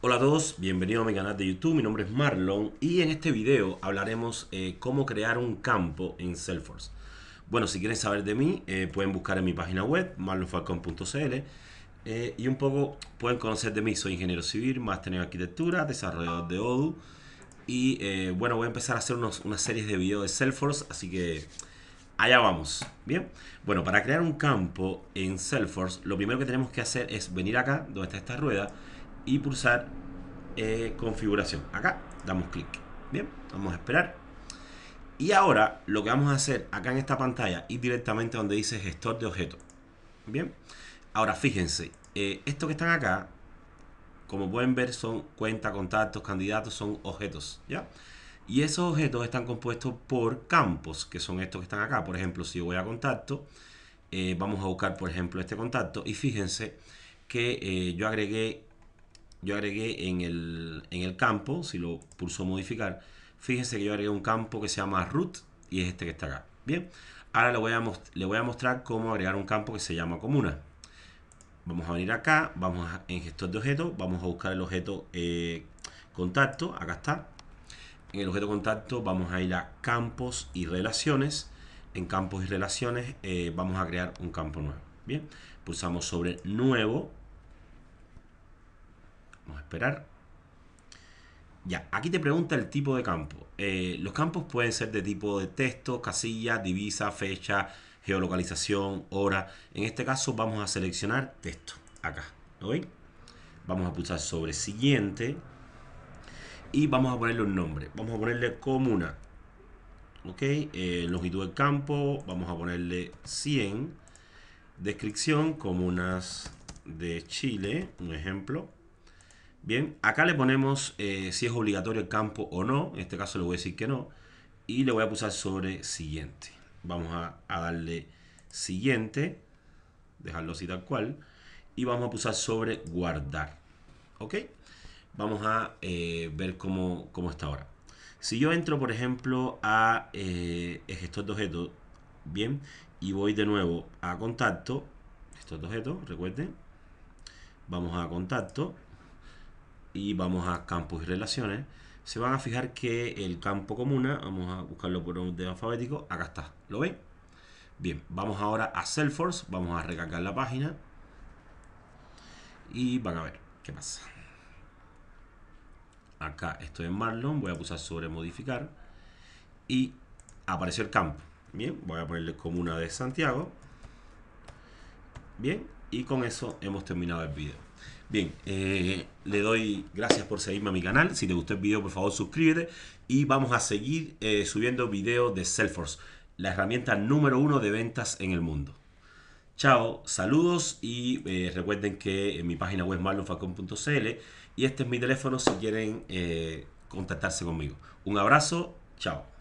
Hola a todos, bienvenidos a mi canal de YouTube, mi nombre es Marlon y en este video hablaremos eh, cómo crear un campo en Salesforce. Bueno, si quieren saber de mí, eh, pueden buscar en mi página web, marlonfalcon.cl eh, y un poco pueden conocer de mí, soy ingeniero civil, máster en arquitectura, desarrollador de ODU y bueno, voy a empezar a hacer unos, una serie de videos de Salesforce, así que allá vamos, ¿bien? Bueno, para crear un campo en Salesforce, lo primero que tenemos que hacer es venir acá, donde está esta rueda, pulsar eh, configuración. Acá damos clic. Bien, vamos a esperar. Y ahora lo que vamos a hacer acá en esta pantalla y directamente donde dice gestor de objetos. Bien, ahora fíjense, estos eh, esto que están acá, como pueden ver, son cuenta, contactos, candidatos, son objetos. ¿Ya? Y esos objetos están compuestos por campos, que son estos que están acá. Por ejemplo, si voy a contacto, eh, vamos a buscar, por ejemplo, este contacto. Y fíjense que yo agregué yo agregué en el, campo, si lo pulso modificar, fíjense que yo agregué un campo que se llama root y es este que está acá. Bien, ahora le voy a, le voy a mostrar cómo agregar un campo que se llama comuna. Vamos a venir acá, vamos a, en gestor de objetos, vamos a buscar el objeto eh, contacto, acá está. En el objeto contacto vamos a ir a campos y relaciones. En campos y relaciones eh, vamos a crear un campo nuevo. Bien, pulsamos sobre nuevo Vamos a esperar. Ya, aquí te pregunta el tipo de campo. Eh, los campos pueden ser de tipo de texto, casilla, divisa, fecha, geolocalización, hora. En este caso vamos a seleccionar texto. Acá, ¿lo ven? Vamos a pulsar sobre siguiente. Y vamos a ponerle un nombre. Vamos a ponerle comuna. ¿Ok? Eh, longitud del campo. Vamos a ponerle 100. Descripción, comunas de Chile, un ejemplo. Bien, acá le ponemos eh, si es obligatorio el campo o no. En este caso le voy a decir que no. Y le voy a pulsar sobre siguiente. Vamos a, darle siguiente. Dejarlo así tal cual. Y vamos a pulsar sobre guardar. ¿Ok? Vamos a eh, ver cómo, cómo, está ahora. Si yo entro, por ejemplo, a eh, gestor de objetos, bien, y voy de nuevo a contacto, estos de objetos, recuerden, vamos a contacto, y vamos a campos y relaciones, se van a fijar que el campo comuna, vamos a buscarlo por un orden alfabético, acá está, ¿lo ven? Bien, vamos ahora a Salesforce, vamos a recargar la página y van a ver qué pasa. Acá estoy en Marlon, voy a pulsar sobre modificar y apareció el campo. Bien, voy a ponerle comuna de Santiago. Bien, y con eso hemos terminado el video. Bien, eh, le doy gracias por seguirme a mi canal. Si te gustó el video, por favor suscríbete. Y vamos a seguir eh, subiendo videos de Salesforce, la herramienta número uno de ventas en el mundo. Chao, saludos y eh, recuerden que en mi página web marlonfacon.cl y este es mi teléfono si quieren contactarse conmigo. Un abrazo, chao.